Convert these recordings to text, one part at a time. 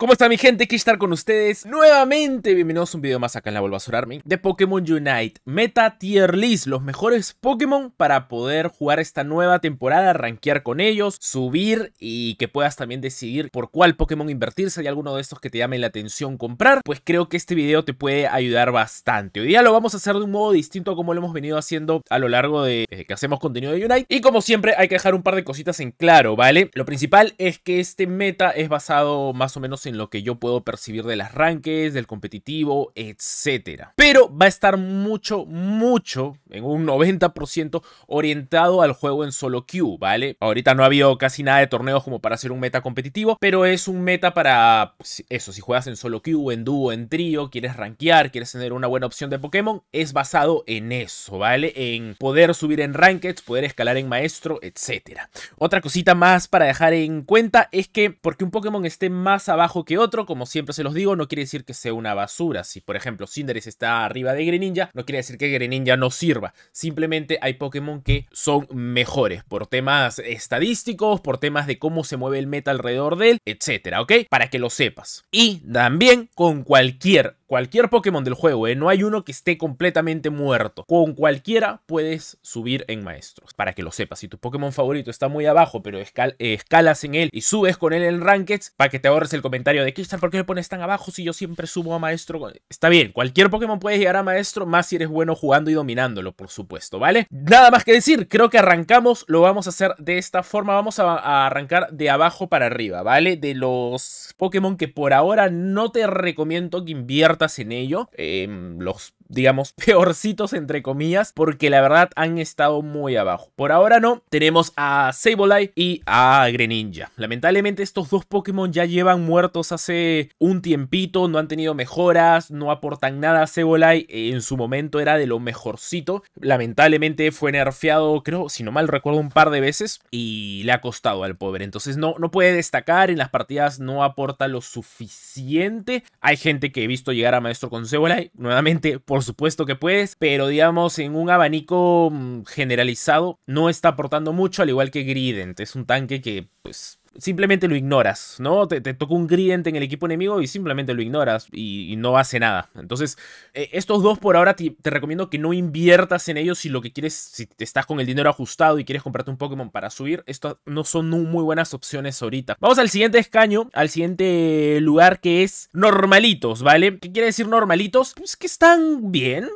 ¿Cómo está mi gente? Quiero estar con ustedes nuevamente. Bienvenidos a un video más acá en la Volva Army de Pokémon Unite. Meta Tier List, los mejores Pokémon para poder jugar esta nueva temporada, rankear con ellos, subir y que puedas también decidir por cuál Pokémon invertirse Y hay alguno de estos que te llame la atención comprar, pues creo que este video te puede ayudar bastante. Hoy día lo vamos a hacer de un modo distinto a como lo hemos venido haciendo a lo largo de eh, que hacemos contenido de Unite. Y como siempre hay que dejar un par de cositas en claro, ¿vale? Lo principal es que este meta es basado más o menos en en lo que yo puedo percibir de las ranques del competitivo, etc. Pero va a estar mucho, mucho, en un 90% orientado al juego en solo queue, ¿vale? Ahorita no ha habido casi nada de torneos como para hacer un meta competitivo, pero es un meta para pues, eso, si juegas en solo queue, en dúo, en trío, quieres rankear, quieres tener una buena opción de Pokémon, es basado en eso, ¿vale? En poder subir en rankings, poder escalar en maestro, etc. Otra cosita más para dejar en cuenta es que porque un Pokémon esté más abajo que otro, como siempre se los digo, no quiere decir que sea una basura. Si, por ejemplo, Cinderace está arriba de Greninja, no quiere decir que Greninja no sirva. Simplemente hay Pokémon que son mejores por temas estadísticos, por temas de cómo se mueve el meta alrededor de él, etcétera, ¿ok? Para que lo sepas. Y también con cualquier Cualquier Pokémon del juego, ¿eh? no hay uno que esté completamente muerto. Con cualquiera puedes subir en maestros. Para que lo sepas, si tu Pokémon favorito está muy abajo, pero escalas en él y subes con él en Rankeds, para que te ahorres el comentario de está ¿por qué le pones tan abajo si yo siempre subo a maestro? Está bien, cualquier Pokémon puedes llegar a maestro, más si eres bueno jugando y dominándolo, por supuesto, ¿vale? Nada más que decir, creo que arrancamos, lo vamos a hacer de esta forma, vamos a, a arrancar de abajo para arriba, ¿vale? De los Pokémon que por ahora no te recomiendo que inviertas en ello. Eh, los digamos, peorcitos entre comillas, porque la verdad han estado muy abajo. Por ahora no, tenemos a Sableye y a Greninja. Lamentablemente estos dos Pokémon ya llevan muertos hace un tiempito, no han tenido mejoras, no aportan nada a Sableye, en su momento era de lo mejorcito. Lamentablemente fue nerfeado, creo, si no mal recuerdo, un par de veces y le ha costado al pobre. Entonces no, no puede destacar, en las partidas no aporta lo suficiente. Hay gente que he visto llegar a Maestro con Sableye, nuevamente por por supuesto que puedes, pero digamos en un abanico mm, generalizado no está aportando mucho, al igual que Grident. Es un tanque que pues simplemente lo ignoras, ¿no? Te, toca un grid en el equipo enemigo y simplemente lo ignoras y, no hace nada. Entonces, eh, estos dos por ahora te, te, recomiendo que no inviertas en ellos si lo que quieres, si te estás con el dinero ajustado y quieres comprarte un Pokémon para subir, estas no son muy buenas opciones ahorita. Vamos al siguiente escaño, al siguiente lugar que es normalitos, ¿vale? ¿Qué quiere decir normalitos? Pues que están bien,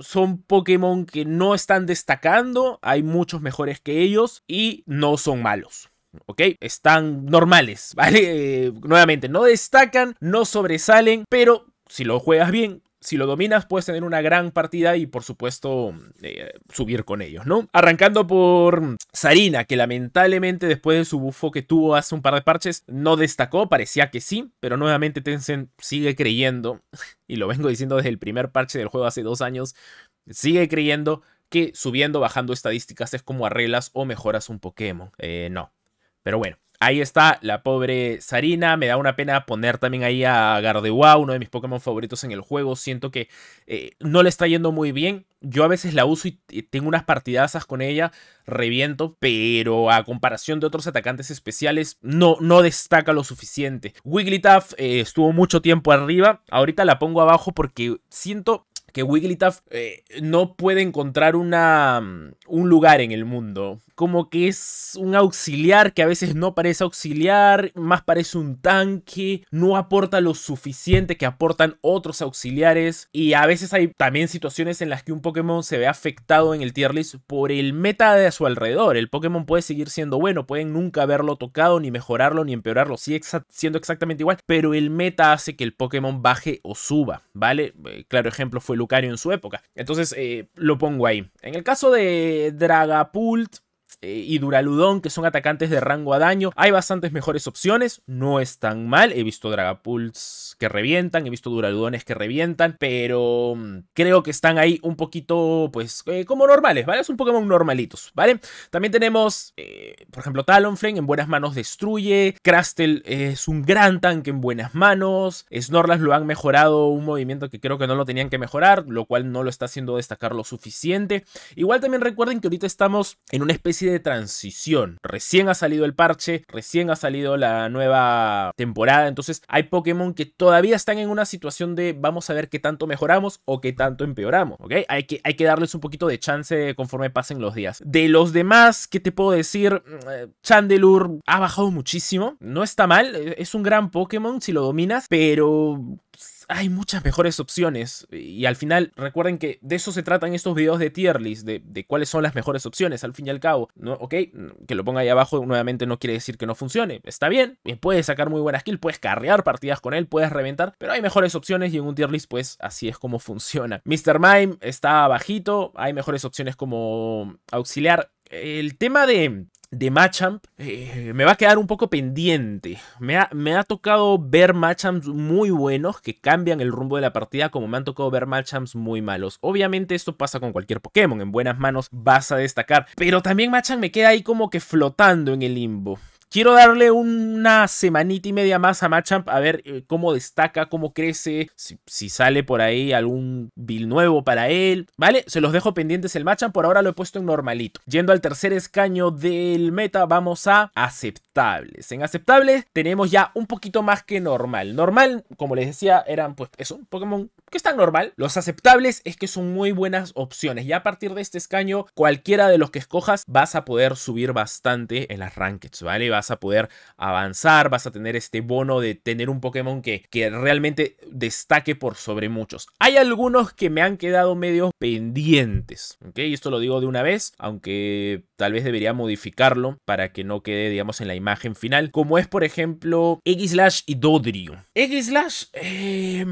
son Pokémon que no están destacando, hay muchos mejores que ellos y no son malos. ¿ok? Están normales, ¿vale? Eh, nuevamente, no destacan, no sobresalen, pero si lo juegas bien, si lo dominas, puedes tener una gran partida y por supuesto mm, eh, subir con ellos, ¿no? Arrancando por Sarina, que lamentablemente después de su buffo que tuvo hace un par de parches, no destacó, parecía que sí, pero nuevamente Tencent sigue creyendo, y lo vengo diciendo desde el primer parche del juego hace dos años, sigue creyendo que subiendo, bajando estadísticas es como arreglas o mejoras un Pokémon. Eh, no, pero bueno, ahí está la pobre Sarina. Me da una pena poner también ahí a Gardewa, uno de mis Pokémon favoritos en el juego. Siento que eh, no le está yendo muy bien. Yo a veces la uso y tengo unas partidazas con ella, reviento, pero a comparación de otros atacantes especiales, no, no destaca lo suficiente. Wigglytuff eh, estuvo mucho tiempo arriba, ahorita la pongo abajo porque siento que Wigglytuff eh, no puede encontrar una, mm, un lugar en el mundo como que es un auxiliar que a veces no parece auxiliar, más parece un tanque, no aporta lo suficiente que aportan otros auxiliares y a veces hay también situaciones en las que un Pokémon se ve afectado en el tier list por el meta de a su alrededor. El Pokémon puede seguir siendo bueno, pueden nunca haberlo tocado, ni mejorarlo, ni empeorarlo, sigue siendo exactamente igual, pero el meta hace que el Pokémon baje o suba, ¿vale? Eh, claro ejemplo fue Lucario en su época. Entonces eh, lo pongo ahí. En el caso de Dragapult, eh, y Duraludón, que son atacantes de rango a daño. Hay bastantes mejores opciones, no están mal. He visto Dragapults que revientan, he visto Duraludones que revientan, pero mm, creo que están ahí un poquito, pues, eh, como normales, ¿vale? Es un Pokémon normalitos, ¿vale? También tenemos, eh, por ejemplo, Talonflame en buenas manos destruye, Crastel es un gran tanque en buenas manos, Snorlax lo han mejorado un movimiento que creo que no lo tenían que mejorar, lo cual no lo está haciendo destacar lo suficiente. Igual también recuerden que ahorita estamos en una especie de transición. Recién ha salido el parche, recién ha salido la nueva temporada, entonces hay Pokémon que todavía están en una situación de vamos a ver qué tanto mejoramos o qué tanto empeoramos, ¿ok? Hay que, hay que darles un poquito de chance conforme pasen los días. De los demás, ¿qué te puedo decir? Mm, Chandelure ha bajado muchísimo, no está mal, es un gran Pokémon si lo dominas, pero hay muchas mejores opciones. Y al final, recuerden que de eso se tratan estos videos de tier list, de, cuáles son las mejores opciones, al fin y al cabo. ¿no? Ok, que lo ponga ahí abajo nuevamente no quiere decir que no funcione. Está bien, eh, puedes sacar muy buenas skill, puedes carrear partidas con él, puedes reventar, pero hay mejores opciones y en un tier list, pues así es como funciona. Mr. Mime está bajito, hay mejores opciones como auxiliar el tema de de Machamp eh, me va a quedar un poco pendiente. Me ha, me ha, tocado ver Machamps muy buenos que cambian el rumbo de la partida, como me han tocado ver Machamps muy malos. Obviamente, esto pasa con cualquier Pokémon. En buenas manos vas a destacar. Pero también Machamp me queda ahí como que flotando en el limbo. Quiero darle una semanita y media más a Machamp a ver eh, cómo destaca, cómo crece, si, sale por ahí algún build nuevo para él, ¿vale? Se los dejo pendientes el Machamp, por ahora lo he puesto en normalito. Yendo al tercer escaño del meta, vamos a aceptables. En aceptables tenemos ya un poquito más que normal. Normal, como les decía, eran pues un Pokémon que es tan normal. Los aceptables es que son muy buenas opciones. Y a partir de este escaño, cualquiera de los que escojas, vas a poder subir bastante en las rankings, ¿vale? Vas a poder avanzar, vas a tener este bono de tener un Pokémon que, que realmente destaque por sobre muchos. Hay algunos que me han quedado medio pendientes, ¿ok? Esto lo digo de una vez, aunque tal vez debería modificarlo para que no quede, digamos, en la imagen final, como es, por ejemplo, x y Dodrio. x Eh...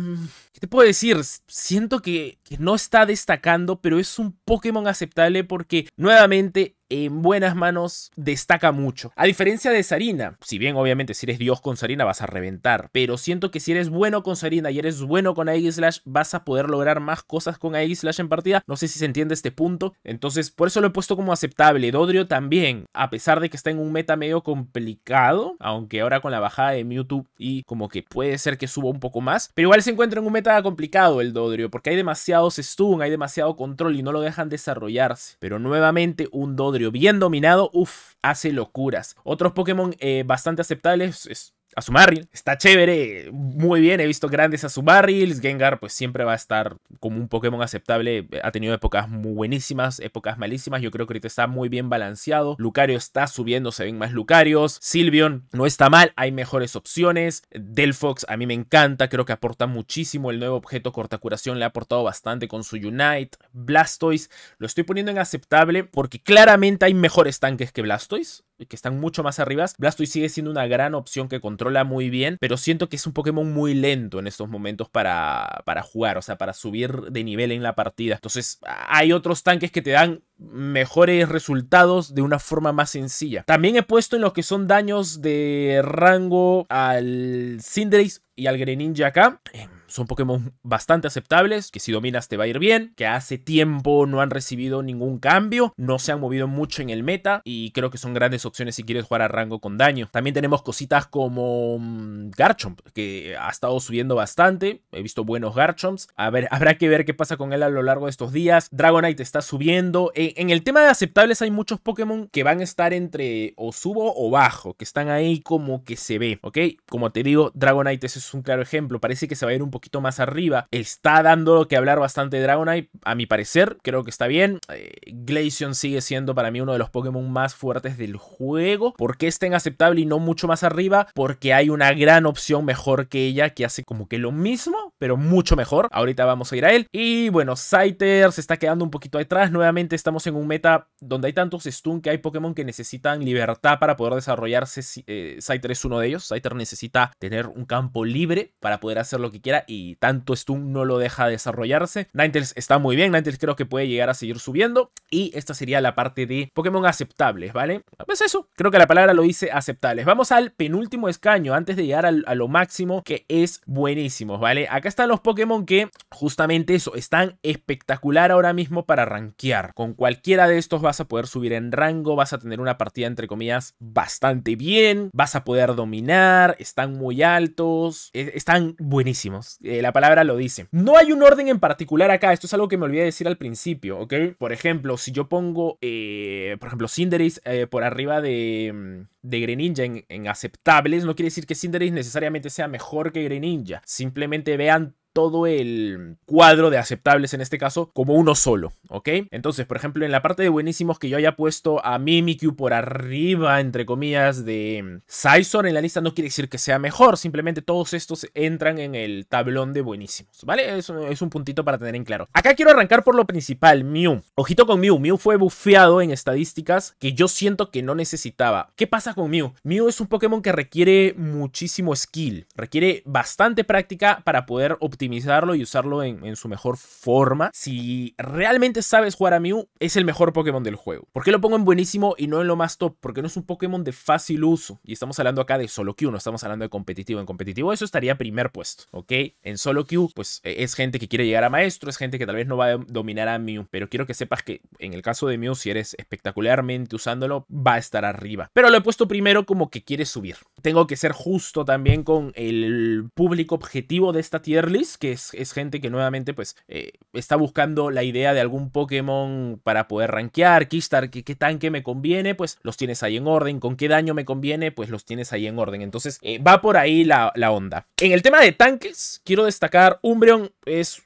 ¿Qué te puedo decir? Siento que, que no está destacando, pero es un Pokémon aceptable porque nuevamente en buenas manos destaca mucho. A diferencia de Sarina, si bien obviamente si eres Dios con Sarina vas a reventar, pero siento que si eres bueno con Sarina y eres bueno con Aegis vas a poder lograr más cosas con Aegis en partida. No sé si se entiende este punto, entonces por eso lo he puesto como aceptable. Dodrio también, a pesar de que está en un meta medio complicado, aunque ahora con la bajada de Mewtwo y como que puede ser que suba un poco más, pero igual se encuentra en un meta complicado el Dodrio, porque hay demasiados stun, hay demasiado control y no lo dejan desarrollarse. Pero nuevamente un Dodrio bien dominado, uff, hace locuras. Otros Pokémon eh, bastante aceptables es Azumarril. Está chévere, muy bien, he visto grandes Azumarrils. Gengar pues siempre va a estar como un Pokémon aceptable. Ha tenido épocas muy buenísimas, épocas malísimas. Yo creo que ahorita está muy bien balanceado. Lucario está subiendo, se ven más Lucarios. Silvion no está mal, hay mejores opciones. Delphox a mí me encanta, creo que aporta muchísimo. El nuevo objeto corta curación, le ha aportado bastante con su Unite. Blastoise lo estoy poniendo en aceptable porque claramente hay mejores tanques que Blastoise que están mucho más arriba, Blastoise sigue siendo una gran opción que controla muy bien, pero siento que es un Pokémon muy lento en estos momentos para, para jugar, o sea, para subir de nivel en la partida. Entonces, hay otros tanques que te dan mejores resultados de una forma más sencilla. También he puesto en lo que son daños de rango al Cinderace y al Greninja acá. Em, son Pokémon bastante aceptables, que si dominas te va a ir bien, que hace tiempo no han recibido ningún cambio, no se han movido mucho en el meta y creo que son grandes opciones si quieres jugar a rango con daño. También tenemos cositas como mm, Garchomp, que ha estado subiendo bastante, he visto buenos Garchomps, a ver, habrá que ver qué pasa con él a lo largo de estos días, Dragonite está subiendo, en el tema de aceptables hay muchos Pokémon que van a estar entre o subo o bajo, que están ahí como que se ve, ¿ok? Como te digo, Dragonite ese es un claro ejemplo, parece que se va a ir un poco poquito más arriba. Está dando que hablar bastante de Dragonite, a mi parecer, creo que está bien. Eh, Glaceon sigue siendo para mí uno de los Pokémon más fuertes del juego. porque qué está en aceptable y no mucho más arriba? Porque hay una gran opción mejor que ella que hace como que lo mismo, pero mucho mejor. Ahorita vamos a ir a él. Y bueno, Scyther se está quedando un poquito atrás. Nuevamente estamos en un meta donde hay tantos stun que hay Pokémon que necesitan libertad para poder desarrollarse. Eh, Scyther es uno de ellos. Scyther necesita tener un campo libre para poder hacer lo que quiera y tanto Stun no lo deja desarrollarse. Ninetales está muy bien, Ninetales creo que puede llegar a seguir subiendo y esta sería la parte de Pokémon aceptables, ¿vale? Pues eso, creo que la palabra lo dice aceptables. Vamos al penúltimo escaño antes de llegar a lo máximo que es buenísimo, ¿vale? Acá están los Pokémon que justamente eso, están espectacular ahora mismo para rankear. Con cualquiera de estos vas a poder subir en rango, vas a tener una partida entre comillas bastante bien, vas a poder dominar, están muy altos, e-, están buenísimos. Eh, la palabra lo dice. No hay un orden en particular acá, esto es algo que me olvidé decir al principio, ¿ok? Por ejemplo, si yo pongo, eh, por ejemplo, Cinderis eh, por arriba de, mm, de Greninja en, en, aceptables, no quiere decir que Cinderis necesariamente sea mejor que Greninja, simplemente vean todo el cuadro de aceptables en este caso como uno solo, ¿ok? Entonces, por ejemplo, en la parte de buenísimos que yo haya puesto a Mimikyu por arriba, entre comillas, de Saison en la lista no quiere decir que sea mejor, simplemente todos estos entran en el tablón de buenísimos, ¿vale? Es, es un puntito para tener en claro. Acá quiero arrancar por lo principal, Mew. Ojito con Mew, Mew fue bufeado en estadísticas que yo siento que no necesitaba. ¿Qué pasa con Mew? Mew es un Pokémon que requiere muchísimo skill, requiere bastante práctica para poder optimizar optimizarlo y usarlo en, su mejor forma. Si realmente sabes jugar a Mew, es el mejor Pokémon del juego. ¿Por qué lo pongo en buenísimo y no en lo más top? Porque no es un Pokémon de fácil uso. Y estamos hablando acá de solo queue no estamos hablando de competitivo. En competitivo eso estaría primer puesto, ¿ok? En solo queue pues e, es gente que quiere llegar a maestro, es gente que tal vez no va a dominar a Mew. Pero quiero que sepas que en el caso de Mew, si eres espectacularmente usándolo, va a estar arriba. Pero lo he puesto primero como que quiere subir. Tengo que ser justo también con el público objetivo de esta tier list que es, gente que nuevamente pues eh, está buscando la idea de algún Pokémon para poder rankear, Kistar, ¿qué, qué tanque me conviene, pues los tienes ahí en orden, con qué daño me conviene, pues los tienes ahí en orden. Entonces eh, va por ahí la, onda. En el tema de tanques, quiero destacar, Umbreon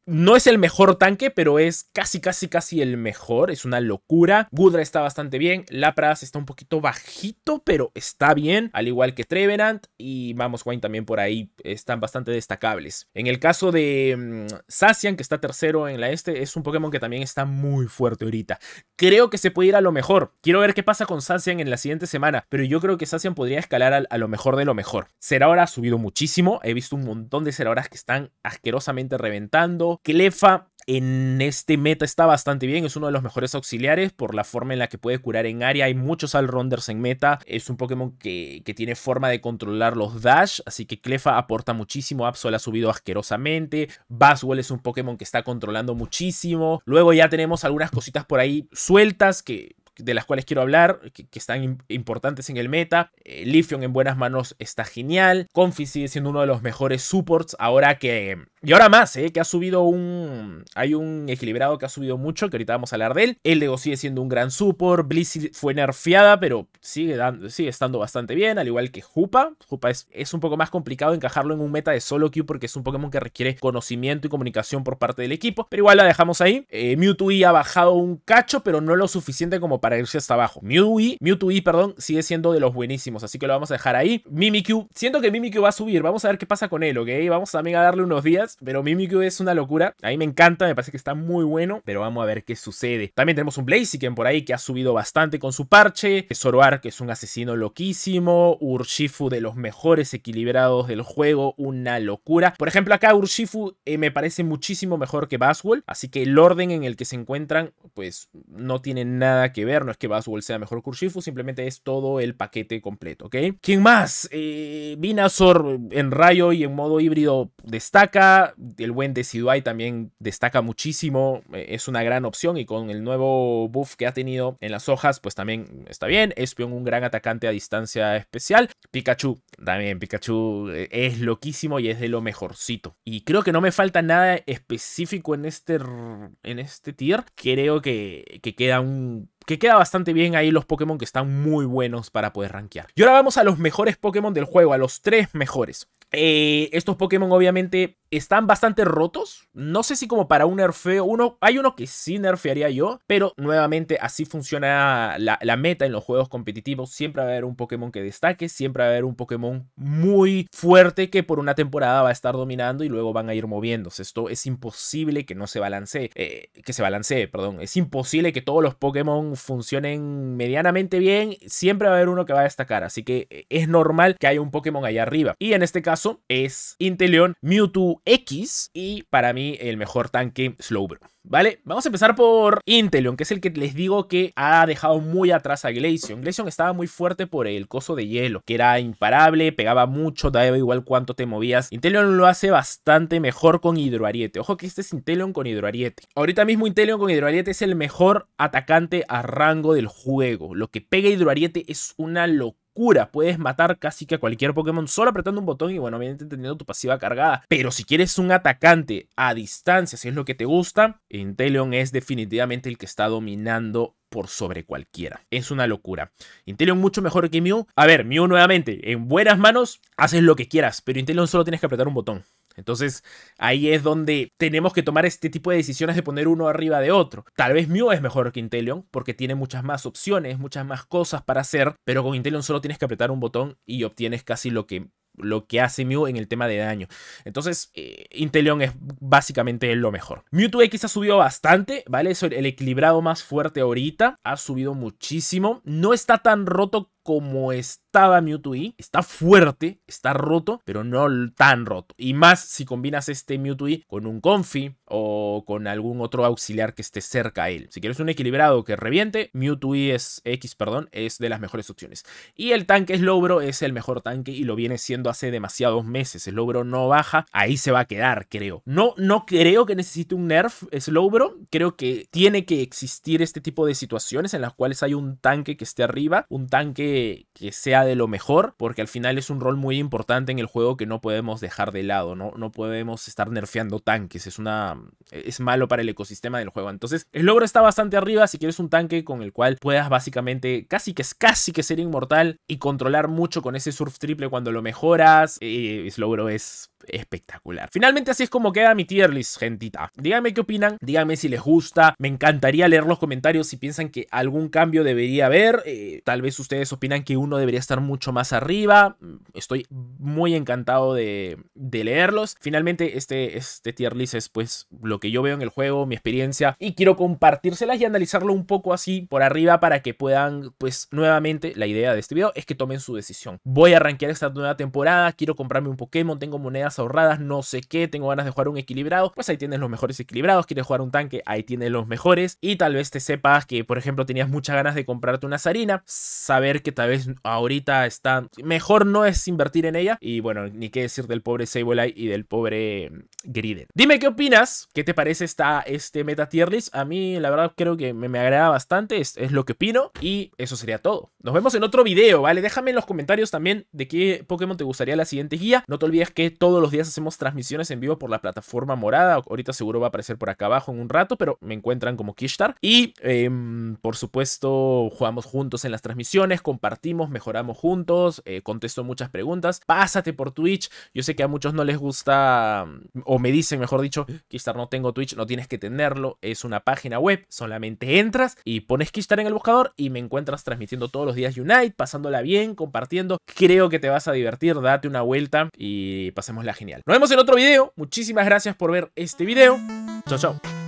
no es el mejor tanque, pero es casi, casi, casi el mejor, es una locura. Gudra está bastante bien, Lapras está un poquito bajito, pero está bien, al igual que Trevenant y vamos Wayne también por ahí están bastante destacables. En el caso de sacian mm, que está tercero en la este, es un Pokémon que también está muy fuerte ahorita. Creo que se puede ir a lo mejor. Quiero ver qué pasa con Sacian en la siguiente semana, pero yo creo que Sacian podría escalar a, lo mejor de lo mejor. Ceraora ha subido muchísimo. He visto un montón de Serahoras que están asquerosamente reventando. Clefa en este meta está bastante bien, es uno de los mejores auxiliares por la forma en la que puede curar en área. Hay muchos alronders en meta, es un Pokémon que, tiene forma de controlar los Dash, así que Clefa aporta muchísimo. Absol ha subido asquerosamente, Baswell es un Pokémon que está controlando muchísimo. Luego ya tenemos algunas cositas por ahí sueltas que de las cuales quiero hablar, que, están importantes en el meta. Eh, Lifion en buenas manos está genial. Confi sigue siendo uno de los mejores supports. Ahora que y ahora más, ¿eh? que ha subido un... Hay un equilibrado que ha subido mucho, que ahorita vamos a hablar de él. El Lego sigue siendo un gran support. Blissey fue nerfeada, pero sigue, dando, sigue estando bastante bien, al igual que Jupa. Jupa es, un poco más complicado encajarlo en un meta de solo queue porque es un Pokémon que requiere conocimiento y comunicación por parte del equipo. Pero igual la dejamos ahí. Eh, Mewtwo ha bajado un cacho, pero no lo suficiente como para irse hasta abajo. Mewtwo, E, perdón, sigue siendo de los buenísimos, así que lo vamos a dejar ahí. Mimikyu, siento que Mimikyu va a subir. Vamos a ver qué pasa con él, ¿ok? Vamos también a darle unos días pero Mimikyu es una locura. A mí me encanta, me parece que está muy bueno, pero vamos a ver qué sucede. También tenemos un Blaziken por ahí que ha subido bastante con su parche. Zoroark, que es un asesino loquísimo. Urshifu, de los mejores equilibrados del juego, una locura. Por ejemplo, acá Urshifu eh, me parece muchísimo mejor que Baswell, así que el orden en el que se encuentran, pues no tiene nada que ver. No es que Baswell sea mejor que Urshifu, simplemente es todo el paquete completo, ¿ok? ¿Quién más? Eh, en rayo y en modo híbrido destaca el buen Deciduay también destaca muchísimo, eh, es una gran opción y con el nuevo buff que ha tenido en las hojas, pues también está bien. Espion, un gran atacante a distancia especial. Pikachu, también Pikachu eh, es loquísimo y es de lo mejorcito. Y creo que no me falta nada específico en este, en este tier. Creo que, que queda un que queda bastante bien ahí los Pokémon que están muy buenos para poder rankear. Y ahora vamos a los mejores Pokémon del juego, a los tres mejores. Eh, estos Pokémon obviamente están bastante rotos. No sé si como para un nerfeo. Uno, hay uno que sí nerfearía yo. Pero nuevamente así funciona la, meta en los juegos competitivos. Siempre va a haber un Pokémon que destaque. Siempre va a haber un Pokémon muy fuerte que por una temporada va a estar dominando y luego van a ir moviéndose. Esto es imposible que no se balancee. Eh, que se balancee, perdón. Es imposible que todos los Pokémon funcionen medianamente bien. Siempre va a haber uno que va a destacar. Así que eh, es normal que haya un Pokémon allá arriba. Y en este caso es Inteleon Mewtwo X y para mí el mejor tanque Slowbro. ¿Vale? Vamos a empezar por Inteleon, que es el que les digo que ha dejado muy atrás a Glaceon. Glaceon estaba muy fuerte por el coso de hielo, que era imparable, pegaba mucho, Da igual cuánto te movías. Inteleon lo hace bastante mejor con Hidroariete. Ojo que este es Inteleon con Hidroariete. Ahorita mismo Inteleon con Hidroariete es el mejor atacante a rango del juego. Lo que pega Hidroariete es una locura Puedes matar casi que a cualquier Pokémon solo apretando un botón y bueno, obviamente teniendo tu pasiva cargada. Pero si quieres un atacante a distancia, si es lo que te gusta, Inteleon es definitivamente el que está dominando por sobre cualquiera. Es una locura. Inteleon mucho mejor que Mew. A ver, Mew nuevamente, en buenas manos, haces lo que quieras, pero Inteleon solo tienes que apretar un botón. Entonces ahí es donde tenemos que tomar este tipo de decisiones de poner uno arriba de otro. Tal vez Mew es mejor que Inteleon porque tiene muchas más opciones, muchas más cosas para hacer, pero con Inteleon solo tienes que apretar un botón y obtienes casi lo que lo que hace Mew en el tema de daño. Entonces, eh, Inteleon es básicamente lo mejor. Mewtwo X ha subido bastante, ¿vale? Es el equilibrado más fuerte ahorita. Ha subido muchísimo. No está tan roto como estaba Mewtwo E. Está fuerte, está roto, pero no tan roto. Y más si combinas este Mewtwo con un Confi o con algún otro auxiliar que esté cerca a él. Si quieres un equilibrado que reviente, Mewtwo E es X, perdón, es de las mejores opciones. Y el tanque Slowbro es el mejor tanque y lo viene siendo hace demasiados meses. Slowbro no baja, ahí se va a quedar, creo. No, no creo que necesite un nerf Slowbro. Creo que tiene que existir este tipo de situaciones en las cuales hay un tanque que esté arriba, un tanque que, sea de lo mejor, porque al final es un rol muy importante en el juego que no podemos dejar de lado, ¿no? No podemos estar nerfeando tanques, es una... es malo para el ecosistema del juego. Entonces, el logro está bastante arriba si quieres un tanque con el cual puedas básicamente casi que es casi que ser inmortal y controlar mucho con ese surf triple cuando lo mejoras. y eh, el logro es espectacular. Finalmente así es como queda mi tier list, gentita. Díganme qué opinan, díganme si les gusta, me encantaría leer los comentarios si piensan que algún cambio debería haber, eh, tal vez ustedes opinan que uno debería estar mucho más arriba. Estoy muy encantado de, leerlos. Finalmente, este, este tier list es pues lo que yo veo en el juego, mi experiencia, y quiero compartírselas y analizarlo un poco así por arriba para que puedan, pues nuevamente, la idea de este video es que tomen su decisión. Voy a rankear esta nueva temporada, quiero comprarme un Pokémon, tengo monedas ahorradas, no sé qué, tengo ganas de jugar un equilibrado, pues ahí tienes los mejores equilibrados, quieres jugar un tanque, ahí tienes los mejores, y tal vez te sepas que, por ejemplo, tenías muchas ganas de comprarte una Sarina, saber que tal vez ahorita está mejor no es invertir en ella. Y bueno, ni qué decir del pobre Sableye y del pobre mm, Griden. Dime qué opinas, qué te parece esta, este meta tier A mí la verdad creo que me, agrada bastante, es, lo que opino y eso sería todo. Nos vemos en otro video, ¿vale? Déjame en los comentarios también de qué Pokémon te gustaría la siguiente guía. No te olvides que todos los días hacemos transmisiones en vivo por la plataforma morada. Ahorita seguro va a aparecer por acá abajo en un rato, pero me encuentran como Kishtar. Y em, por supuesto jugamos juntos en las transmisiones, con compartimos, mejoramos juntos, eh, contesto muchas preguntas. Pásate por Twitch. Yo sé que a muchos no les gusta, mm, o me dicen, mejor dicho, Kistar eh, no tengo Twitch, no tienes que tenerlo. Es una página web, solamente entras y pones Kistar en el buscador y me encuentras transmitiendo todos los días Unite, pasándola bien, compartiendo. Creo que te vas a divertir, date una vuelta y pasémosla genial. Nos vemos en otro video. Muchísimas gracias por ver este video. Chao, chao.